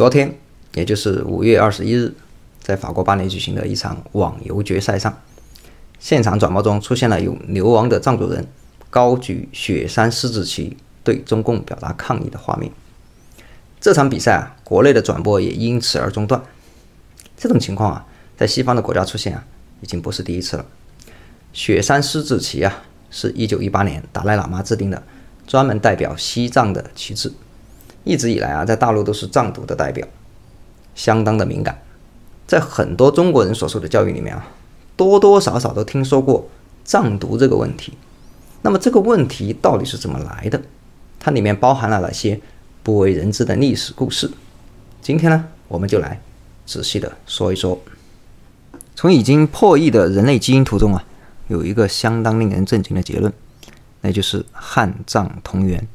昨天，也就是五月二十一日，在法国巴黎举行的一场网游决赛上，现场转播中出现了有流亡的藏族人高举雪山狮子旗，对中共表达抗议的画面。这场比赛啊，国内的转播也因此而中断。这种情况啊，在西方的国家出现啊，已经不是第一次了。雪山狮子旗啊，是一九一八年达赖喇嘛制定的，专门代表西藏的旗帜。一直以来啊，在大陆都是藏独的代表，相当的敏感。在很多中国人所受的教育里面啊，多多少少都听说过藏独这个问题。那么这个问题到底是怎么来的？它里面包含了哪些不为人知的历史故事？今天呢，我们就来仔细的说一说。从已经破译的人类基因图中啊，有一个相当令人震惊的结论，那就是汉藏同源。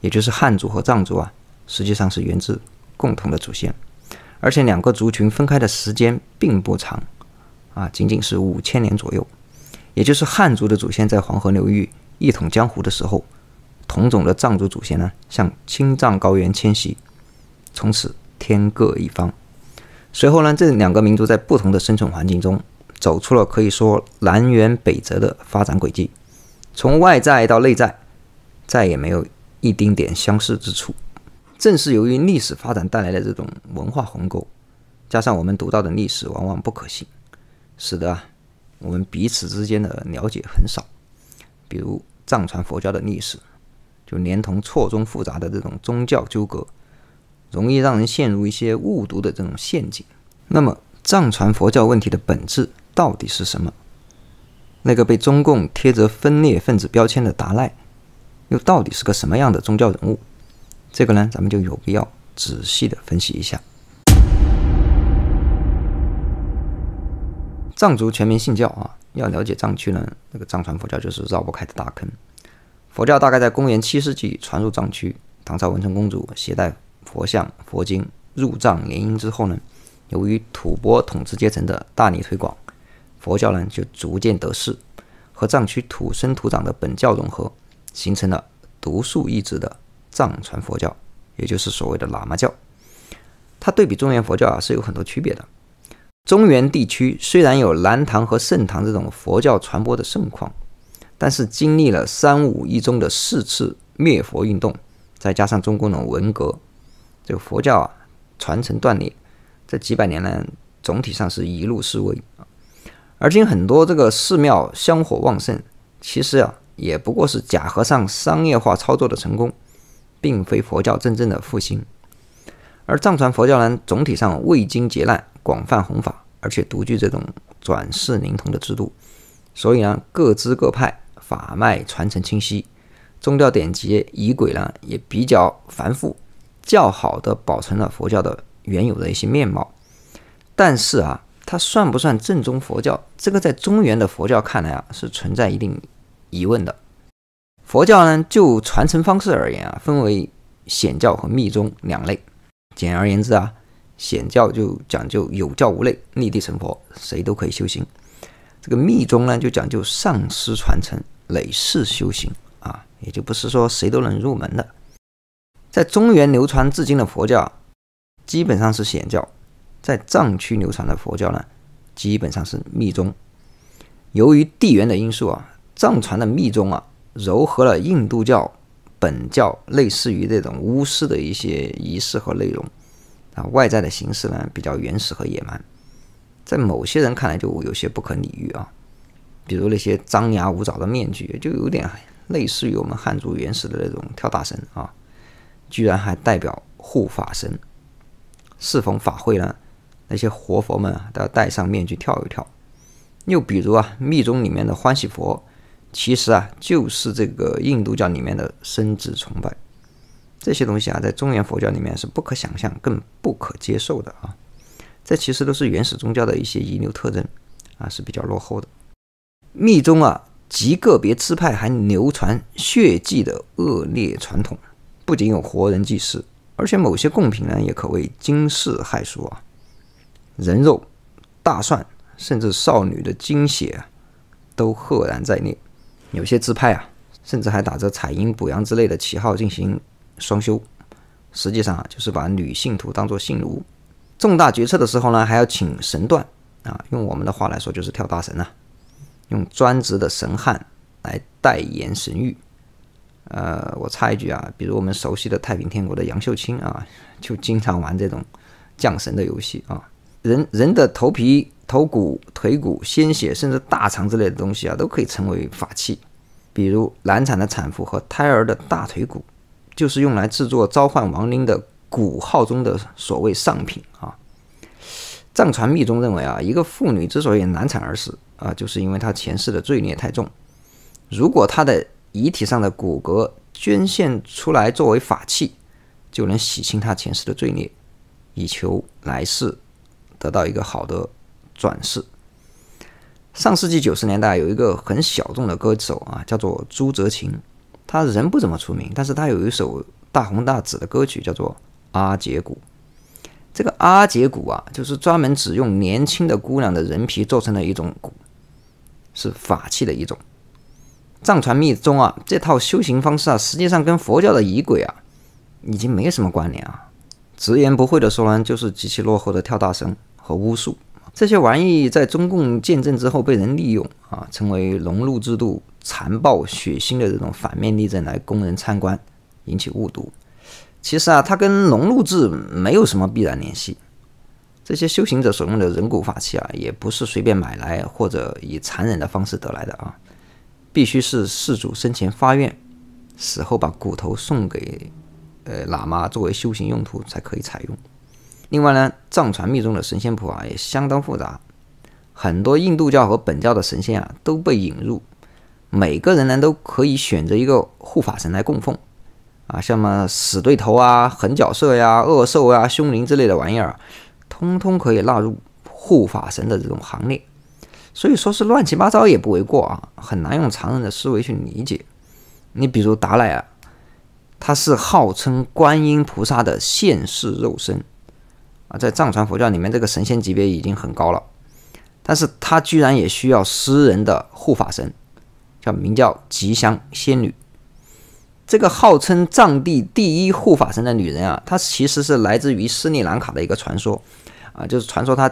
也就是汉族和藏族啊，实际上是源自共同的祖先，而且两个族群分开的时间并不长，啊，仅仅是五千年左右。也就是汉族的祖先在黄河流域一统江湖的时候，同种的藏族祖先呢向青藏高原迁徙，从此天各一方。随后呢，这两个民族在不同的生存环境中，走出了可以说南辕北辙的发展轨迹，从外在到内在，再也没有。一丁点相似之处，正是由于历史发展带来的这种文化鸿沟，加上我们读到的历史往往不可信，使得啊我们彼此之间的了解很少。比如藏传佛教的历史，就连同错综复杂的这种宗教纠葛，容易让人陷入一些误读的这种陷阱。那么藏传佛教问题的本质到底是什么？那个被中共贴着分裂分子标签的达赖？又到底是个什么样的宗教人物？这个呢，咱们就有必要仔细的分析一下。藏族全民信教啊，要了解藏区呢，那个藏传佛教就是绕不开的大坑。佛教大概在公元七世纪传入藏区，唐朝文成公主携带佛像、佛经入藏联姻之后呢，由于吐蕃统治阶层的大力推广，佛教呢就逐渐得势，和藏区土生土长的本教融合。形成了独树一帜的藏传佛教，也就是所谓的喇嘛教。它对比中原佛教啊，是有很多区别的。中原地区虽然有南唐和盛唐这种佛教传播的盛况，但是经历了三武一宗的四次灭佛运动，再加上中共的文革，这个佛教啊传承断裂。这几百年来总体上是一路式微而今很多这个寺庙香火旺盛，其实啊。也不过是假和尚商业化操作的成功，并非佛教真正的复兴。而藏传佛教呢，总体上未经劫难，广泛弘法，而且独具这种转世灵童的制度。所以呢，各支各派法脉传承清晰，宗教典籍仪轨呢也比较繁复，较好的保存了佛教的原有的一些面貌。但是啊，它算不算正宗佛教？这个在中原的佛教看来啊，是存在一定。疑问的，佛教呢，就传承方式而言啊，分为显教和密宗两类。简而言之啊，显教就讲究有教无类，立地成佛，谁都可以修行。这个密宗呢，就讲究上师传承，累世修行啊，也就不是说谁都能入门的。在中原流传至今的佛教，基本上是显教；在藏区流传的佛教呢，基本上是密宗。由于地缘的因素啊。藏传的密宗啊，糅合了印度教本教，类似于这种巫师的一些仪式和内容啊，外在的形式呢比较原始和野蛮，在某些人看来就有些不可理喻啊，比如那些张牙舞爪的面具，就有点类似于我们汉族原始的那种跳大神啊，居然还代表护法神，适奉法会呢，那些活佛们都要戴上面具跳一跳。又比如啊，密宗里面的欢喜佛。其实啊，就是这个印度教里面的生殖崇拜，这些东西啊，在中原佛教里面是不可想象、更不可接受的啊。这其实都是原始宗教的一些遗留特征啊，是比较落后的。密宗啊，极个别支派还流传血祭的恶劣传统，不仅有活人祭祀，而且某些贡品呢，也可谓惊世骇俗啊，人肉、大蒜，甚至少女的精血，都赫然在列。有些自拍啊，甚至还打着“采阴补阳”之类的旗号进行双修，实际上啊，就是把女信徒当做性奴。重大决策的时候呢，还要请神断啊，用我们的话来说就是跳大神呐，用专职的神汉来代言神谕。呃，我插一句啊，比如我们熟悉的太平天国的杨秀清啊，就经常玩这种降神的游戏啊。人人的头皮、头骨、腿骨、鲜血，甚至大肠之类的东西啊，都可以成为法器。比如难产的产妇和胎儿的大腿骨，就是用来制作召唤亡灵的骨号中的所谓上品啊。藏传密宗认为啊，一个妇女之所以难产而死啊，就是因为她前世的罪孽太重。如果她的遗体上的骨骼捐献出来作为法器，就能洗清她前世的罪孽，以求来世。得到一个好的转世。上世纪九十年代有一个很小众的歌手啊，叫做朱哲琴，他人不怎么出名，但是他有一首大红大紫的歌曲叫做《阿杰鼓》。这个阿杰鼓啊，就是专门只用年轻的姑娘的人皮做成的一种鼓，是法器的一种。藏传密宗啊，这套修行方式啊，实际上跟佛教的仪轨啊，已经没什么关联啊。直言不讳的说呢，就是极其落后的跳大神。和巫术这些玩意在中共建政之后被人利用啊，成为农奴制度残暴血腥的这种反面例证来供人参观，引起误读。其实啊，它跟农奴制没有什么必然联系。这些修行者所用的人骨法器啊，也不是随便买来或者以残忍的方式得来的啊，必须是事主生前发愿，死后把骨头送给呃喇嘛作为修行用途才可以采用。另外呢，藏传密宗的神仙谱啊也相当复杂，很多印度教和本教的神仙啊都被引入，每个人呢都可以选择一个护法神来供奉，啊，像什么死对头啊、狠角色呀、恶兽啊、凶灵之类的玩意儿，通通可以纳入护法神的这种行列，所以说是乱七八糟也不为过啊，很难用常人的思维去理解。你比如达赖啊，他是号称观音菩萨的现世肉身。啊，在藏传佛教里面，这个神仙级别已经很高了，但是他居然也需要私人的护法神，叫名叫吉祥仙女。这个号称藏地第一护法神的女人啊，她其实是来自于斯里兰卡的一个传说，啊，就是传说她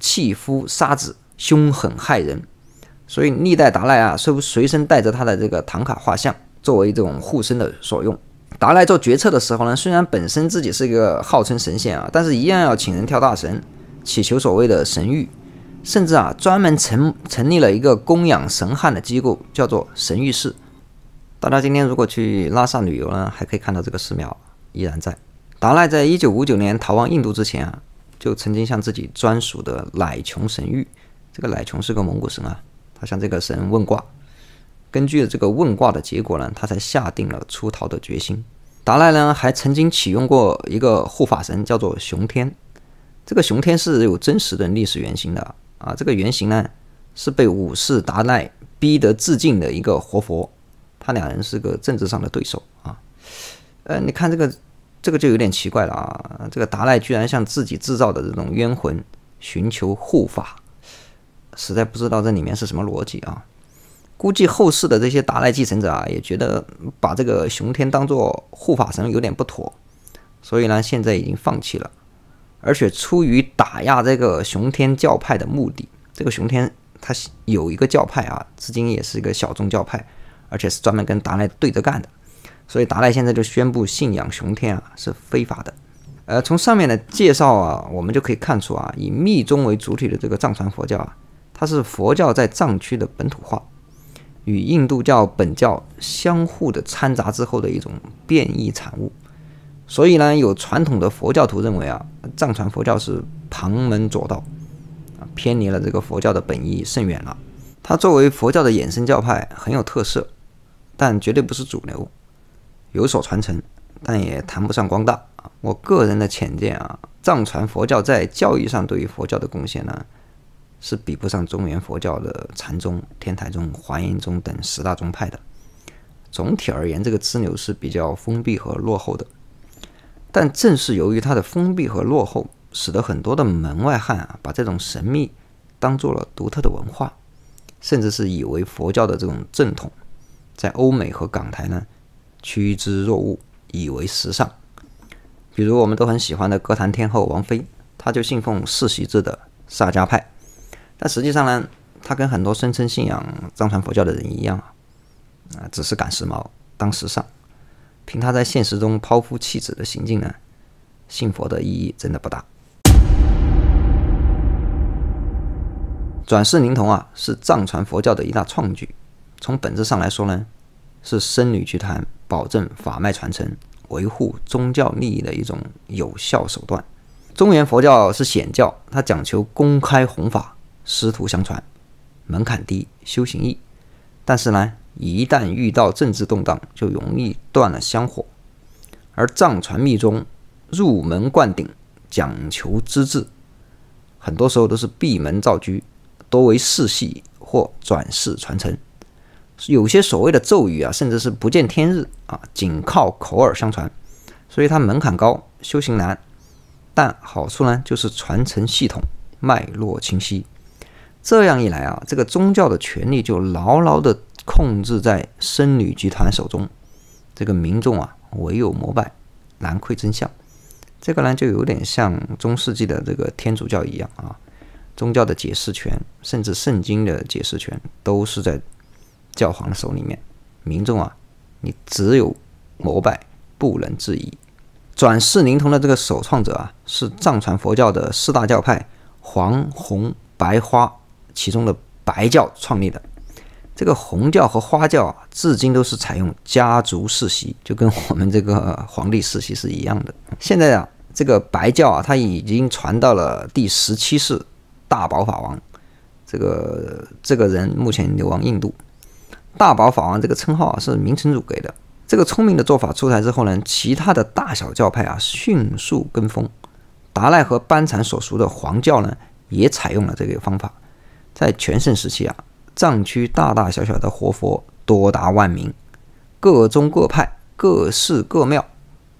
弃夫杀子，凶狠害人，所以历代达赖啊都随身带着她的这个唐卡画像作为这种护身的所用。达赖做决策的时候呢，虽然本身自己是一个号称神仙啊，但是一样要请人跳大神，祈求所谓的神谕，甚至啊专门成成立了一个供养神汉的机构，叫做神谕寺。大家今天如果去拉萨旅游呢，还可以看到这个寺庙依然在。达赖在一九五九年逃亡印度之前啊，就曾经向自己专属的乃琼神谕，这个乃琼是个蒙古神啊，他向这个神问卦。根据这个问卦的结果呢，他才下定了出逃的决心。达赖呢，还曾经启用过一个护法神，叫做熊天。这个熊天是有真实的历史原型的啊。这个原型呢，是被五世达赖逼得自尽的一个活佛。他两人是个政治上的对手啊。呃，你看这个，这个就有点奇怪了啊。这个达赖居然向自己制造的这种冤魂寻求护法，实在不知道这里面是什么逻辑啊。估计后世的这些达赖继承者啊，也觉得把这个雄天当做护法神有点不妥，所以呢，现在已经放弃了。而且出于打压这个雄天教派的目的，这个雄天他有一个教派啊，至今也是一个小众教派，而且是专门跟达赖对着干的。所以达赖现在就宣布信仰雄天啊是非法的。呃，从上面的介绍啊，我们就可以看出啊，以密宗为主体的这个藏传佛教啊，它是佛教在藏区的本土化。与印度教本教相互的掺杂之后的一种变异产物，所以呢，有传统的佛教徒认为啊，藏传佛教是旁门左道，啊偏离了这个佛教的本意甚远了。它作为佛教的衍生教派很有特色，但绝对不是主流，有所传承，但也谈不上光大。我个人的浅见啊，藏传佛教在教义上对于佛教的贡献呢？是比不上中原佛教的禅宗、天台宗、华严宗等十大宗派的。总体而言，这个支流是比较封闭和落后的。但正是由于它的封闭和落后，使得很多的门外汉啊，把这种神秘当作了独特的文化，甚至是以为佛教的这种正统，在欧美和港台呢趋之若鹜，以为时尚。比如我们都很喜欢的歌坛天后王菲，她就信奉世袭制的萨迦派。但实际上呢，他跟很多声称信仰藏传佛教的人一样啊，啊，只是赶时髦、当时尚。凭他在现实中抛夫弃子的行径呢，信佛的意义真的不大。转世灵童啊，是藏传佛教的一大创举。从本质上来说呢，是僧侣集团保证法脉传承、维护宗教利益的一种有效手段。中原佛教是显教，它讲求公开弘法。师徒相传，门槛低，修行易。但是呢，一旦遇到政治动荡，就容易断了香火。而藏传密宗入门灌顶讲求资质，很多时候都是闭门造车，多为世系或转世传承。有些所谓的咒语啊，甚至是不见天日啊，仅靠口耳相传。所以它门槛高，修行难。但好处呢，就是传承系统脉络清晰。这样一来啊，这个宗教的权力就牢牢地控制在僧侣集团手中，这个民众啊唯有膜拜，难窥真相。这个呢就有点像中世纪的这个天主教一样啊，宗教的解释权，甚至圣经的解释权都是在教皇的手里面，民众啊你只有膜拜，不能质疑。转世灵童的这个首创者啊是藏传佛教的四大教派黄、红、白、花。其中的白教创立的这个红教和花教啊，至今都是采用家族世袭，就跟我们这个皇帝世袭是一样的。现在啊，这个白教啊，它已经传到了第十七世大宝法王。这个这个人目前流亡印度。大宝法王这个称号啊，是明成祖给的。这个聪明的做法出台之后呢，其他的大小教派啊，迅速跟风。达赖和班禅所熟的黄教呢，也采用了这个方法。在全盛时期啊，藏区大大小小的活佛多达万名，各宗各派、各寺各庙，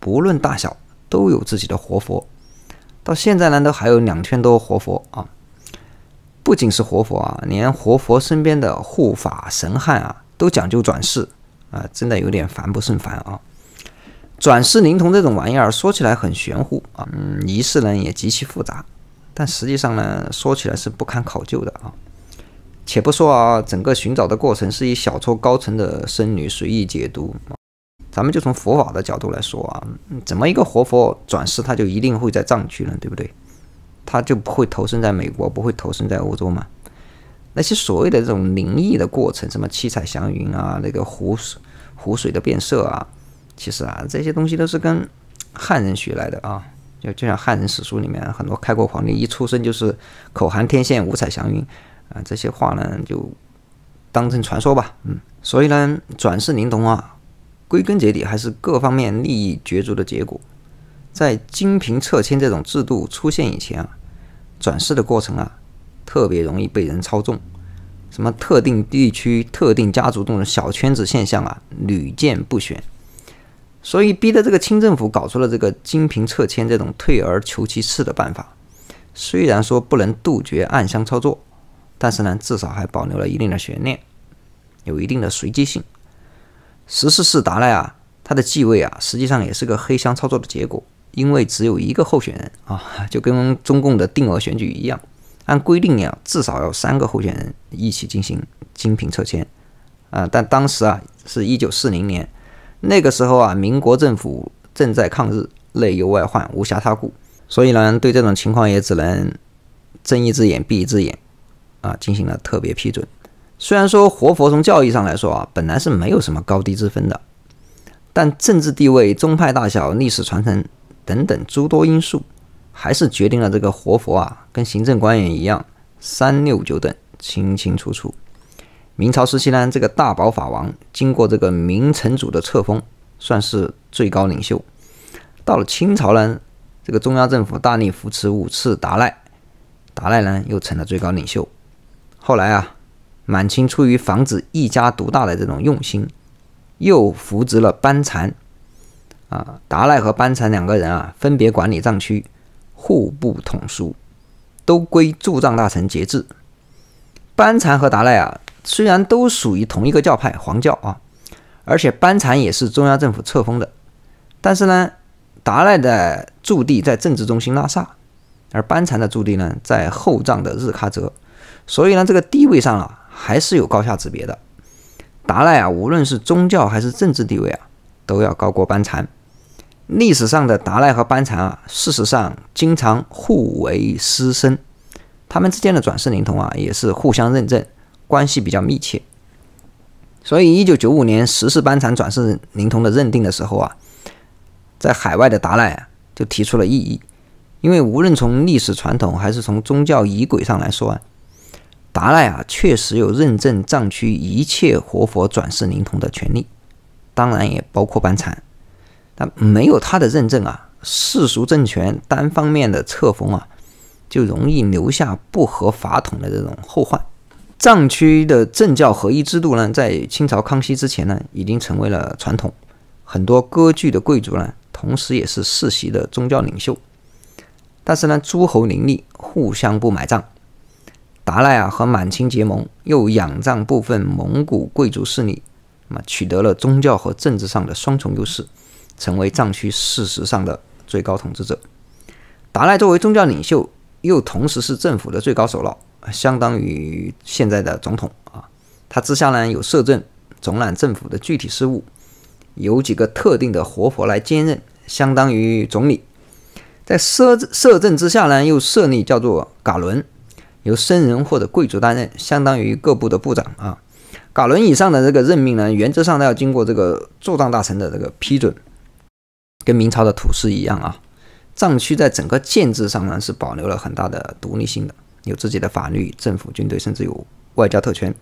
不论大小都有自己的活佛。到现在，呢，都还有两千多活佛啊？不仅是活佛啊，连活佛身边的护法神汉啊，都讲究转世啊，真的有点烦不胜烦啊！转世灵童这种玩意儿，说起来很玄乎啊，嗯，仪式呢也极其复杂。但实际上呢，说起来是不堪考究的啊。且不说啊，整个寻找的过程是一小撮高层的僧侣随意解读。咱们就从佛法的角度来说啊，怎么一个活佛转世他就一定会在藏区呢？对不对？他就不会投身在美国，不会投身在欧洲吗？那些所谓的这种灵异的过程，什么七彩祥云啊，那个湖水湖水的变色啊，其实啊，这些东西都是跟汉人学来的啊。就像汉人史书里面很多开国皇帝一出生就是口含天线五彩祥云，啊，这些话呢就当成传说吧，嗯。所以呢，转世灵童啊，归根结底还是各方面利益角逐的结果。在金瓶撤迁这种制度出现以前啊，转世的过程啊，特别容易被人操纵，什么特定地区、特定家族这种小圈子现象啊，屡见不鲜。所以逼得这个清政府搞出了这个金平撤迁这种退而求其次的办法，虽然说不能杜绝暗箱操作，但是呢，至少还保留了一定的悬念，有一定的随机性。十四世达赖啊，他的继位啊，实际上也是个黑箱操作的结果，因为只有一个候选人啊，就跟中共的定额选举一样，按规定呀，至少要三个候选人一起进行金平撤迁。啊，但当时啊，是一九四零年。那个时候啊，民国政府正在抗日，内忧外患，无暇他顾，所以呢，对这种情况也只能睁一只眼闭一只眼，啊，进行了特别批准。虽然说活佛从教义上来说啊，本来是没有什么高低之分的，但政治地位、宗派大小、历史传承等等诸多因素，还是决定了这个活佛啊，跟行政官员一样，三六九等，清清楚楚。明朝时期呢，这个大宝法王经过这个明成祖的册封，算是最高领袖。到了清朝呢，这个中央政府大力扶持五次达赖，达赖呢又成了最高领袖。后来啊，满清出于防止一家独大的这种用心，又扶植了班禅。啊，达赖和班禅两个人啊，分别管理藏区，户部统书，都归驻藏大臣节制。班禅和达赖啊。虽然都属于同一个教派——黄教啊，而且班禅也是中央政府册封的，但是呢，达赖的驻地在政治中心拉萨，而班禅的驻地呢在后藏的日喀则，所以呢，这个地位上啊，还是有高下之别的。达赖啊，无论是宗教还是政治地位啊，都要高过班禅。历史上的达赖和班禅啊，事实上经常互为师生，他们之间的转世灵童啊，也是互相认证。关系比较密切，所以一九九五年十四班禅转世灵童的认定的时候啊，在海外的达赖啊就提出了异议，因为无论从历史传统还是从宗教仪轨上来说啊，达赖啊确实有认证藏区一切活佛转世灵童的权利，当然也包括班禅，但没有他的认证啊，世俗政权单方面的册封啊，就容易留下不合法统的这种后患。藏区的政教合一制度呢，在清朝康熙之前呢，已经成为了传统。很多割据的贵族呢，同时也是世袭的宗教领袖。但是呢，诸侯林立，互相不买账。达赖啊，和满清结盟，又仰仗部分蒙古贵族势力，那么取得了宗教和政治上的双重优势，成为藏区事实上的最高统治者。达赖作为宗教领袖，又同时是政府的最高首脑。相当于现在的总统啊，他之下呢有摄政，总揽政府的具体事务，有几个特定的活佛来兼任，相当于总理。在摄摄政之下呢，又设立叫做噶伦，由僧人或者贵族担任，相当于各部的部长啊。噶伦以上的这个任命呢，原则上都要经过这个驻藏大臣的这个批准，跟明朝的土司一样啊。藏区在整个建制上呢，是保留了很大的独立性的。有自己的法律、政府、军队，甚至有外交特权，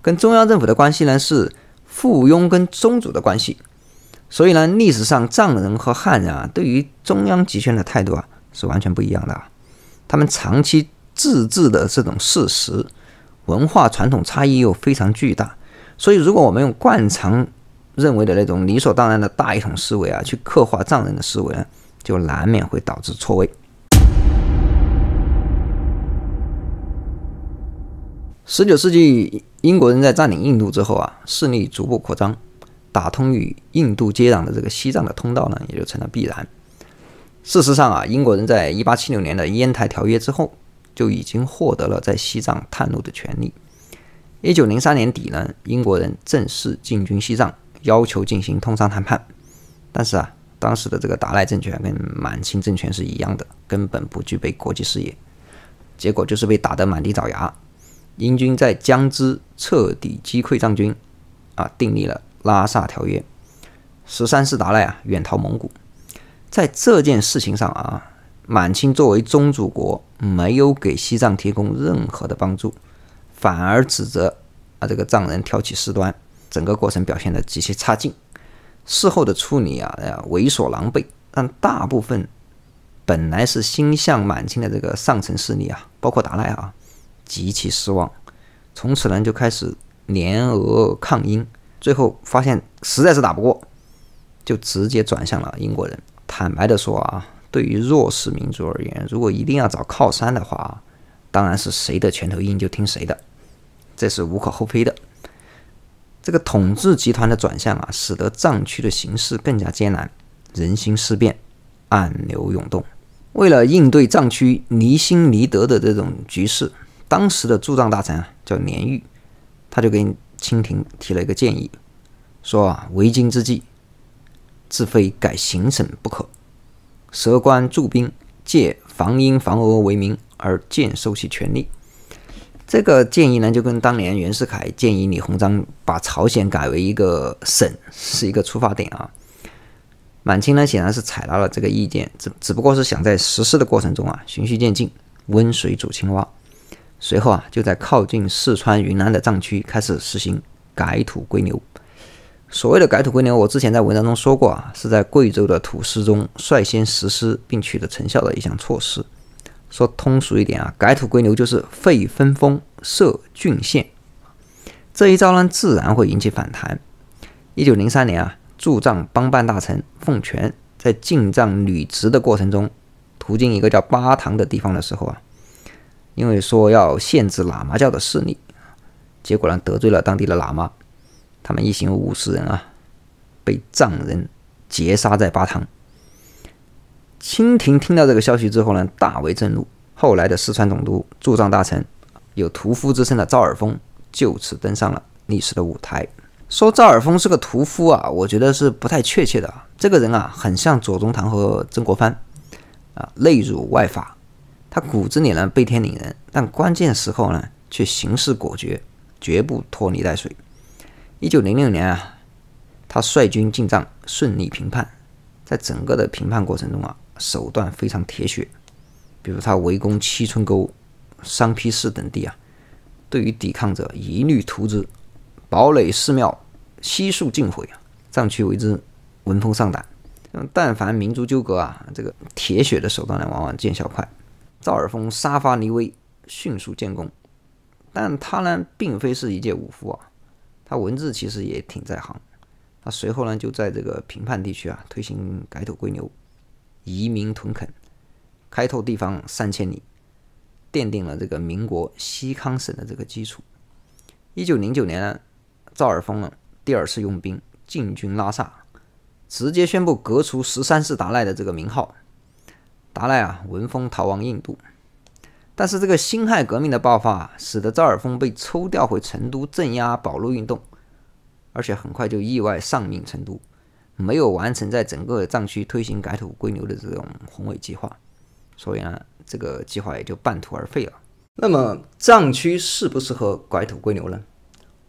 跟中央政府的关系呢是附庸跟宗主的关系。所以呢，历史上藏人和汉人啊，对于中央集权的态度啊是完全不一样的。他们长期自治的这种事实，文化传统差异又非常巨大。所以，如果我们用惯常认为的那种理所当然的大一统思维啊，去刻画藏人的思维呢，就难免会导致错位。十九世纪，英国人在占领印度之后啊，势力逐步扩张，打通与印度接壤的这个西藏的通道呢，也就成了必然。事实上啊，英国人在一八七六年的《烟台条约》之后，就已经获得了在西藏探路的权利。一九零三年底呢，英国人正式进军西藏，要求进行通商谈判。但是啊，当时的这个达赖政权跟满清政权是一样的，根本不具备国际视野，结果就是被打得满地找牙。英军在江孜彻底击溃藏军，啊，订立了拉萨条约。十三世达赖啊，远逃蒙古。在这件事情上啊，满清作为宗主国，没有给西藏提供任何的帮助，反而指责啊这个藏人挑起事端，整个过程表现的极其差劲。事后的处理啊，啊，猥琐狼狈，让大部分本来是心向满清的这个上层势力啊，包括达赖啊。极其失望，从此呢就开始联俄抗英，最后发现实在是打不过，就直接转向了英国人。坦白的说啊，对于弱势民族而言，如果一定要找靠山的话当然是谁的拳头硬就听谁的，这是无可厚非的。这个统治集团的转向啊，使得藏区的形势更加艰难，人心思变，暗流涌动。为了应对藏区离心离德的这种局势，当时的驻藏大臣啊叫年玉，他就给清廷提了一个建议，说啊为今之计，自非改行省不可，设官驻兵，借防英防俄为名，而渐收其权力。这个建议呢，就跟当年袁世凯建议李鸿章把朝鲜改为一个省是一个出发点啊。满清呢显然是采纳了这个意见，只只不过是想在实施的过程中啊循序渐进，温水煮青蛙。随后啊，就在靠近四川、云南的藏区开始实行改土归流。所谓的改土归流，我之前在文章中说过啊，是在贵州的土司中率先实施并取得成效的一项措施。说通俗一点啊，改土归流就是废分封设郡县。这一招呢，自然会引起反弹。一九零三年啊，驻藏帮办大臣奉权在进藏履职的过程中，途经一个叫巴塘的地方的时候啊。因为说要限制喇嘛教的势力，结果呢得罪了当地的喇嘛，他们一行五十人啊，被藏人劫杀在巴塘。清廷听到这个消息之后呢，大为震怒。后来的四川总督、驻藏大臣，有屠夫之称的赵尔丰，就此登上了历史的舞台。说赵尔丰是个屠夫啊，我觉得是不太确切的。这个人啊，很像左宗棠和曾国藩啊，内儒外法。他骨子里呢悲天悯人，但关键时候呢却行事果决，绝不拖泥带水。一九零六年啊，他率军进藏，顺利平叛。在整个的平叛过程中啊，手段非常铁血。比如他围攻七村沟、桑批寺等地啊，对于抵抗者一律屠之，堡垒寺庙悉数尽毁啊，藏区为之闻风丧胆。但凡民族纠葛啊，这个铁血的手段呢，往往见效快。赵尔丰杀伐立威，迅速建功，但他呢，并非是一介武夫啊，他文字其实也挺在行。他随后呢，就在这个平叛地区啊，推行改土归流、移民屯垦、开拓地方三千里，奠定了这个民国西康省的这个基础。一九零九年呢，赵尔丰呢，第二次用兵进军拉萨，直接宣布革除十三世达赖的这个名号。达赖啊，闻风逃亡印度，但是这个辛亥革命的爆发，使得赵尔丰被抽调回成都镇压保路运动，而且很快就意外丧命成都，没有完成在整个藏区推行改土归流的这种宏伟计划，所以呢，这个计划也就半途而废了。那么，藏区适不适合改土归流呢？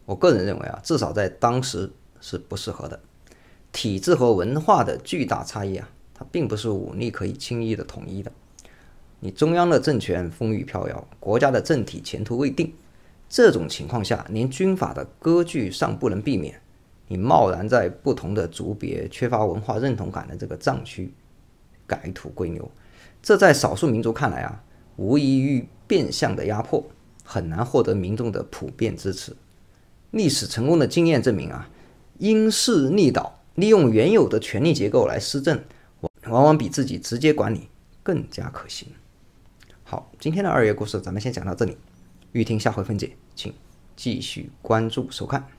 我个人认为啊，至少在当时是不适合的，体制和文化的巨大差异啊。它并不是武力可以轻易的统一的。你中央的政权风雨飘摇，国家的政体前途未定，这种情况下，连军阀的割据尚不能避免，你贸然在不同的族别缺乏文化认同感的这个藏区改土归流，这在少数民族看来啊，无异于变相的压迫，很难获得民众的普遍支持。历史成功的经验证明啊，因势利导，利用原有的权力结构来施政。往往比自己直接管理更加可行。好，今天的二月故事咱们先讲到这里，欲听下回分解，请继续关注收看。